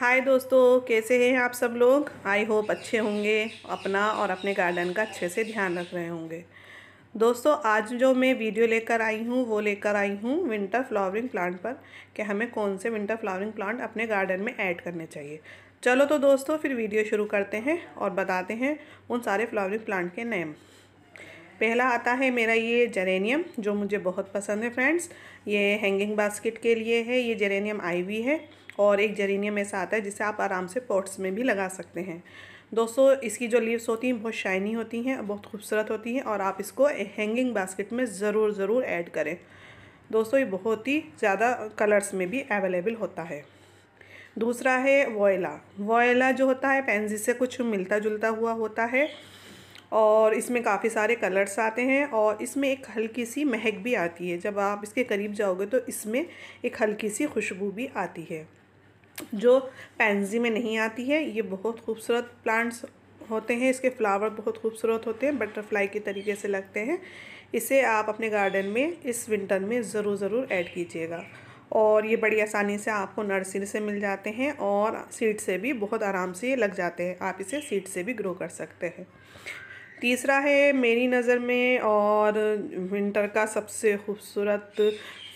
हाय दोस्तों कैसे हैं आप सब लोग आई होप अच्छे होंगे अपना और अपने गार्डन का अच्छे से ध्यान रख रहे होंगे दोस्तों आज जो मैं वीडियो लेकर आई हूँ वो लेकर आई हूँ विंटर फ्लावरिंग प्लांट पर कि हमें कौन से विंटर फ्लावरिंग प्लांट अपने गार्डन में ऐड करने चाहिए चलो तो दोस्तों फिर वीडियो शुरू करते हैं और बताते हैं उन सारे फ्लावरिंग प्लांट के नेम पहला आता है मेरा ये जेरेनियम जो मुझे बहुत पसंद है फ्रेंड्स ये हैंगिंग बास्केट के लिए है ये जेरेनियम आईवी है और एक जरीनियम ऐसा आता है जिसे आप आराम से पॉट्स में भी लगा सकते हैं दोस्तों इसकी जो लीव्स होती हैं बहुत शाइनी होती हैं बहुत खूबसूरत होती हैं और आप इसको हैंगिंग बास्केट में ज़रूर ज़रूर ऐड करें दोस्तों ये बहुत ही ज़्यादा कलर्स में भी अवेलेबल होता है दूसरा है वोयला वोयला जो होता है पेंजी से कुछ मिलता जुलता हुआ होता है और इसमें काफ़ी सारे कलर्स आते हैं और इसमें एक हल्की सी महक भी आती है जब आप इसके करीब जाओगे तो इसमें एक हल्की सी खुशबू भी आती है जो पैंजी में नहीं आती है ये बहुत खूबसूरत प्लांट्स होते हैं इसके फ्लावर बहुत खूबसूरत होते हैं बटरफ्लाई के तरीके से लगते हैं इसे आप अपने गार्डन में इस विंटर में ज़रूर ज़रूर ऐड कीजिएगा और ये बड़ी आसानी से आपको नर्सरी से मिल जाते हैं और सीड से भी बहुत आराम से ये लग जाते हैं आप इसे सीड से भी ग्रो कर सकते हैं तीसरा है मेरी नज़र में और विंटर का सबसे खूबसूरत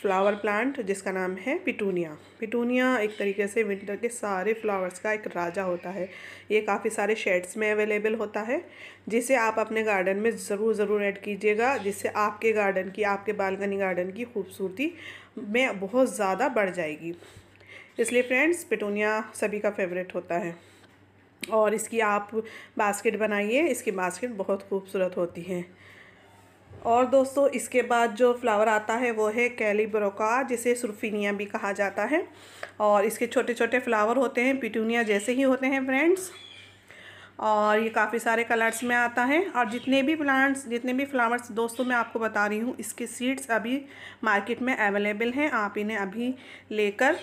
फ्लावर प्लांट जिसका नाम है पिटूनिया पिटूनिया एक तरीके से विंटर के सारे फ्लावर्स का एक राजा होता है ये काफ़ी सारे शेड्स में अवेलेबल होता है जिसे आप अपने गार्डन में ज़रूर ज़रूर ऐड कीजिएगा जिससे आपके गार्डन की आपके बालकनी गार्डन की खूबसूरती में बहुत ज़्यादा बढ़ जाएगी इसलिए फ्रेंड्स पिटूनिया सभी का फेवरेट होता है और इसकी आप बास्केट बनाइए इसकी बास्केट बहुत खूबसूरत होती हैं और दोस्तों इसके बाद जो फ्लावर आता है वो है कैलीब्रोका जिसे सुरफिनिया भी कहा जाता है और इसके छोटे छोटे फ्लावर होते हैं पिटूनिया जैसे ही होते हैं फ्रेंड्स और ये काफ़ी सारे कलर्स में आता है और जितने भी प्लांट्स जितने भी फ्लावर्स दोस्तों मैं आपको बता रही हूँ इसके सीड्स अभी मार्केट में अवेलेबल हैं आप इन्हें अभी लेकर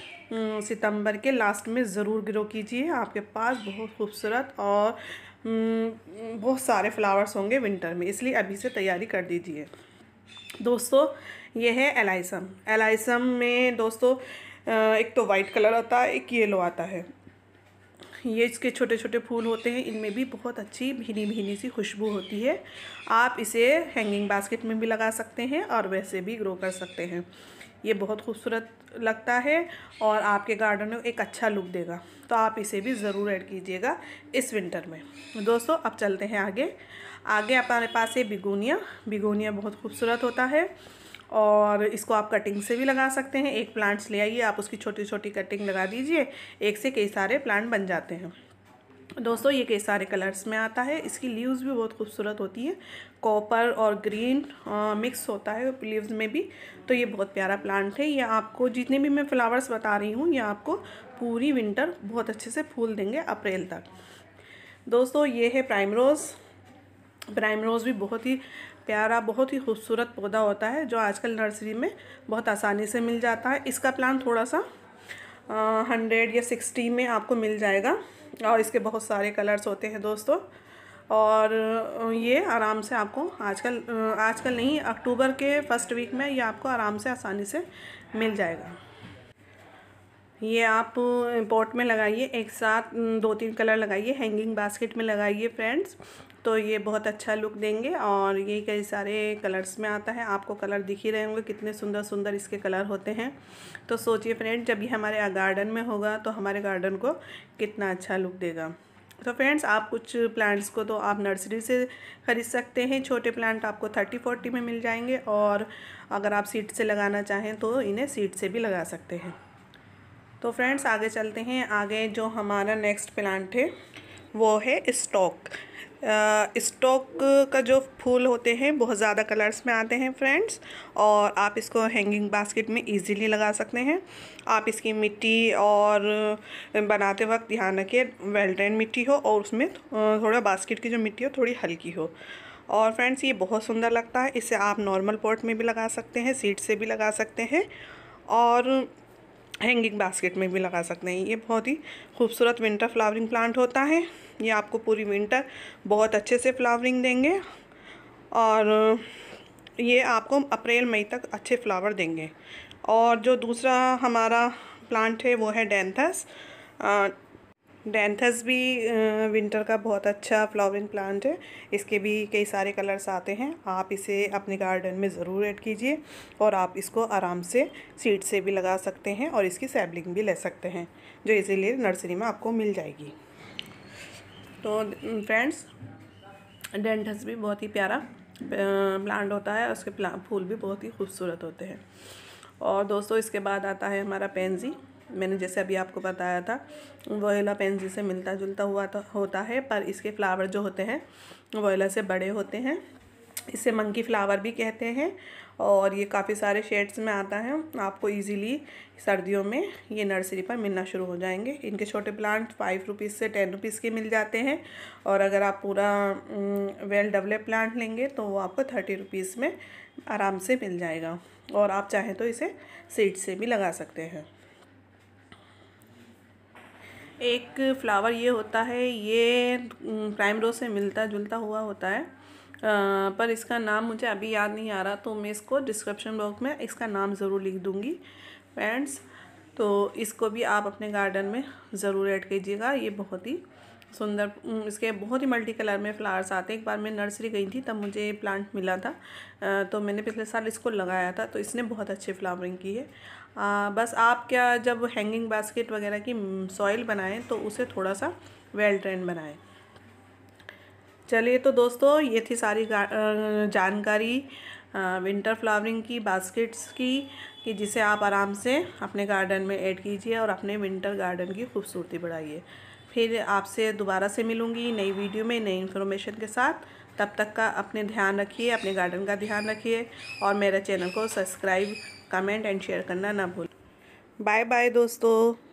सितंबर के लास्ट में ज़रूर ग्रो कीजिए आपके पास बहुत खूबसूरत और हम्म, बहुत सारे फ्लावर्स होंगे विंटर में इसलिए अभी से तैयारी कर दीजिए दोस्तों ये है एलाइसम एलाइसम में दोस्तों एक तो वाइट कलर आता है एक येलो आता है ये इसके छोटे छोटे फूल होते हैं इनमें भी बहुत अच्छी भीनी भीनी सी खुशबू होती है आप इसे हैंगिंग बास्केट में भी लगा सकते हैं और वैसे भी ग्रो कर सकते हैं ये बहुत खूबसूरत लगता है और आपके गार्डन में एक अच्छा लुक देगा तो आप इसे भी ज़रूर ऐड कीजिएगा इस विंटर में दोस्तों अब चलते हैं आगे आगे हमारे पास है बिगोनिया बिगोनिया बहुत खूबसूरत होता है और इसको आप कटिंग से भी लगा सकते हैं एक प्लांट्स ले आइए आप उसकी छोटी छोटी कटिंग लगा दीजिए एक से कई सारे प्लांट बन जाते हैं दोस्तों ये कई सारे कलर्स में आता है इसकी लीव्स भी बहुत खूबसूरत होती है कॉपर और ग्रीन आ, मिक्स होता है लीव्स में भी तो ये बहुत प्यारा प्लांट है ये आपको जितने भी मैं फ्लावर्स बता रही हूँ ये आपको पूरी विंटर बहुत अच्छे से फूल देंगे अप्रैल तक दोस्तों ये है प्राइम रोज़ प्राइम रोज़ भी बहुत ही प्यारा बहुत ही खूबसूरत पौधा होता है जो आजकल नर्सरी में बहुत आसानी से मिल जाता है इसका प्लान थोड़ा सा हंड्रेड या सिक्सटी में आपको मिल जाएगा और इसके बहुत सारे कलर्स होते हैं दोस्तों और ये आराम से आपको आजकल आजकल नहीं अक्टूबर के फर्स्ट वीक में ये आपको आराम से आसानी से मिल जाएगा ये आप पॉट में लगाइए एक साथ दो तीन कलर लगाइए हैंगिंग बास्केट में लगाइए फ्रेंड्स तो ये बहुत अच्छा लुक देंगे और ये कई सारे कलर्स में आता है आपको कलर दिख ही रहे होंगे कितने सुंदर सुंदर इसके कलर होते हैं तो सोचिए फ्रेंड जब ये हमारे गार्डन में होगा तो हमारे गार्डन को कितना अच्छा लुक देगा तो फ्रेंड्स आप कुछ प्लांट्स को तो आप नर्सरी से ख़रीद सकते हैं छोटे प्लांट आपको थर्टी फोर्टी में मिल जाएंगे और अगर आप सीड से लगाना चाहें तो इन्हें सीड से भी लगा सकते हैं तो फ्रेंड्स आगे चलते हैं आगे जो हमारा नेक्स्ट प्लांट है वो है स्टॉक स्टॉक का जो फूल होते हैं बहुत ज़्यादा कलर्स में आते हैं फ्रेंड्स और आप इसको हैंगिंग बास्केट में इजीली लगा सकते हैं आप इसकी मिट्टी और बनाते वक्त ध्यान रखिए वेल ड्रेन मिट्टी हो और उसमें थोड़ा बास्केट की जो मिट्टी हो थोड़ी हल्की हो और फ्रेंड्स ये बहुत सुंदर लगता है इसे आप नॉर्मल पॉट में भी लगा सकते हैं सीट से भी लगा सकते हैं और हैंगिंग बास्केट में भी लगा सकते हैं ये बहुत ही खूबसूरत विंटर फ्लावरिंग प्लांट होता है ये आपको पूरी विंटर बहुत अच्छे से फ्लावरिंग देंगे और ये आपको अप्रैल मई तक अच्छे फ्लावर देंगे और जो दूसरा हमारा प्लांट है वो है डेंथस डेंथस भी विंटर का बहुत अच्छा फ्लावरिंग प्लांट है इसके भी कई सारे कलर्स आते हैं आप इसे अपने गार्डन में ज़रूर ऐड कीजिए और आप इसको आराम से सीड से भी लगा सकते हैं और इसकी सैबलिंग भी ले सकते हैं जो इसीलिए नर्सरी में आपको मिल जाएगी तो फ्रेंड्स डेंथस भी बहुत ही प्यारा प्लांट होता है उसके फूल भी बहुत ही खूबसूरत होते हैं और दोस्तों इसके बाद आता है हमारा पेंजी मैंने जैसे अभी आपको बताया था वोयला पेंजी से मिलता जुलता हुआ तो होता है पर इसके फ्लावर जो होते हैं वोयला से बड़े होते हैं इसे मंकी फ्लावर भी कहते हैं और ये काफ़ी सारे शेड्स में आता है आपको इजीली सर्दियों में ये नर्सरी पर मिलना शुरू हो जाएंगे इनके छोटे प्लांट फाइव रुपीज़ से टेन रुपीज़ के मिल जाते हैं और अगर आप पूरा वेल डेवलप प्लांट लेंगे तो वो आपको थर्टी रुपीज़ में आराम से मिल जाएगा और आप चाहें तो इसे सीड से भी लगा सकते हैं एक फ्लावर ये होता है ये प्राइम रोज से मिलता जुलता हुआ होता है आ, पर इसका नाम मुझे अभी याद नहीं आ रहा तो मैं इसको डिस्क्रिप्शन बॉक्स में इसका नाम ज़रूर लिख दूँगी फ्रेंड्स तो इसको भी आप अपने गार्डन में ज़रूर ऐड कीजिएगा ये बहुत ही सुंदर इसके बहुत ही मल्टी कलर में फ्लावर्स आते हैं एक बार मैं नर्सरी गई थी तब मुझे ये प्लांट मिला था तो मैंने पिछले साल इसको लगाया था तो इसने बहुत अच्छी फ्लावरिंग की है आ, बस आप क्या जब हैंगिंग बास्केट वगैरह की सॉइल बनाएं तो उसे थोड़ा सा वेल ट्रेन बनाएं चलिए तो दोस्तों ये थी सारी जानकारी विंटर फ्लावरिंग की बास्केट्स की कि जिसे आप आराम से अपने गार्डन में ऐड कीजिए और अपने विंटर गार्डन की खूबसूरती बढ़ाइए फिर आपसे दोबारा से मिलूंगी नई वीडियो में नई इन्फॉर्मेशन के साथ तब तक का अपने ध्यान रखिए अपने गार्डन का ध्यान रखिए और मेरा चैनल को सब्सक्राइब कमेंट एंड शेयर करना ना भूल बाय बाय दोस्तों